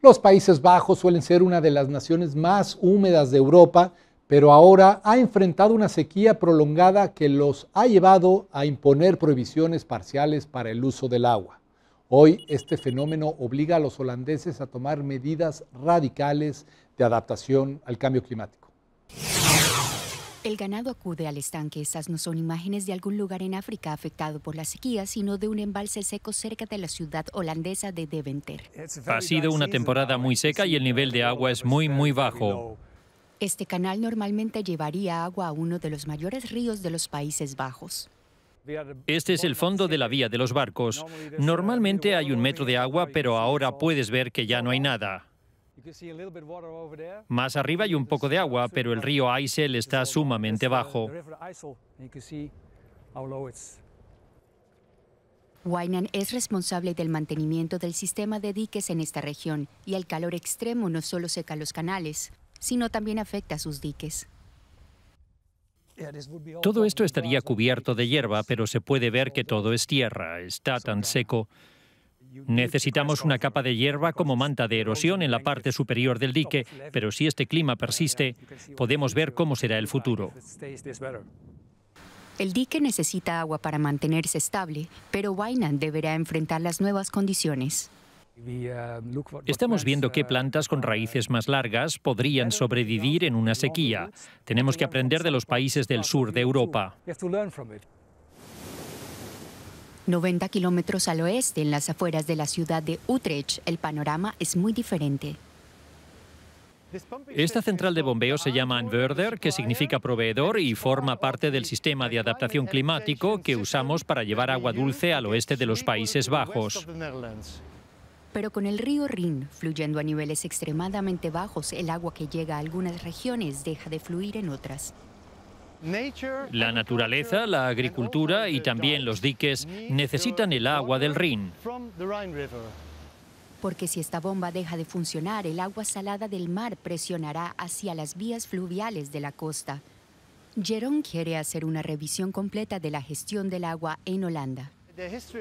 Los Países Bajos suelen ser una de las naciones más húmedas de Europa, pero ahora ha enfrentado una sequía prolongada que los ha llevado a imponer prohibiciones parciales para el uso del agua. Hoy este fenómeno obliga a los holandeses a tomar medidas radicales de adaptación al cambio climático. El ganado acude al estanque. Estas no son imágenes de algún lugar en África afectado por la sequía, sino de un embalse seco cerca de la ciudad holandesa de Deventer. Ha sido una temporada muy seca y el nivel de agua es muy, muy bajo. Este canal normalmente llevaría agua a uno de los mayores ríos de los Países Bajos. Este es el fondo de la vía de los barcos. Normalmente hay un metro de agua, pero ahora puedes ver que ya no hay nada. Más arriba hay un poco de agua, pero el río Aisel está sumamente bajo. Wainan es responsable del mantenimiento del sistema de diques en esta región y el calor extremo no solo seca los canales, sino también afecta a sus diques. Todo esto estaría cubierto de hierba, pero se puede ver que todo es tierra, está tan seco. Necesitamos una capa de hierba como manta de erosión en la parte superior del dique, pero si este clima persiste, podemos ver cómo será el futuro. El dique necesita agua para mantenerse estable, pero Wainan deberá enfrentar las nuevas condiciones. Estamos viendo qué plantas con raíces más largas podrían sobrevivir en una sequía. Tenemos que aprender de los países del sur de Europa. 90 kilómetros al oeste, en las afueras de la ciudad de Utrecht, el panorama es muy diferente. Esta central de bombeo se llama Anwerder, que significa proveedor y forma parte del sistema de adaptación climático que usamos para llevar agua dulce al oeste de los Países Bajos. Pero con el río Rin fluyendo a niveles extremadamente bajos, el agua que llega a algunas regiones deja de fluir en otras. La naturaleza, la agricultura y también los diques necesitan el agua del Rin. Porque si esta bomba deja de funcionar, el agua salada del mar presionará hacia las vías fluviales de la costa. Jerón quiere hacer una revisión completa de la gestión del agua en Holanda.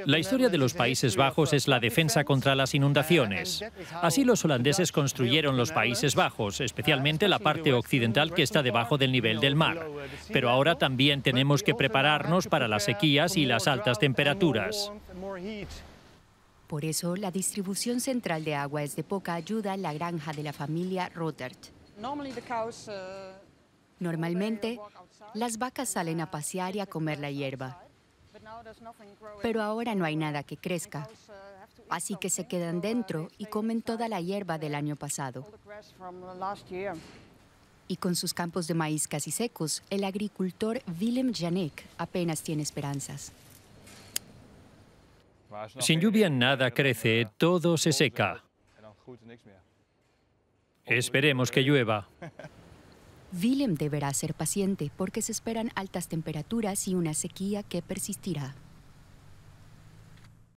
La historia de los Países Bajos es la defensa contra las inundaciones. Así los holandeses construyeron los Países Bajos, especialmente la parte occidental que está debajo del nivel del mar. Pero ahora también tenemos que prepararnos para las sequías y las altas temperaturas. Por eso, la distribución central de agua es de poca ayuda en la granja de la familia Rotert. Uh, Normalmente, las vacas salen a pasear y a comer la hierba. Pero ahora no hay nada que crezca, así que se quedan dentro y comen toda la hierba del año pasado. Y con sus campos de maíz casi secos, el agricultor Willem Janek apenas tiene esperanzas. Sin lluvia nada crece, todo se seca. Esperemos que llueva. Willem deberá ser paciente porque se esperan altas temperaturas y una sequía que persistirá.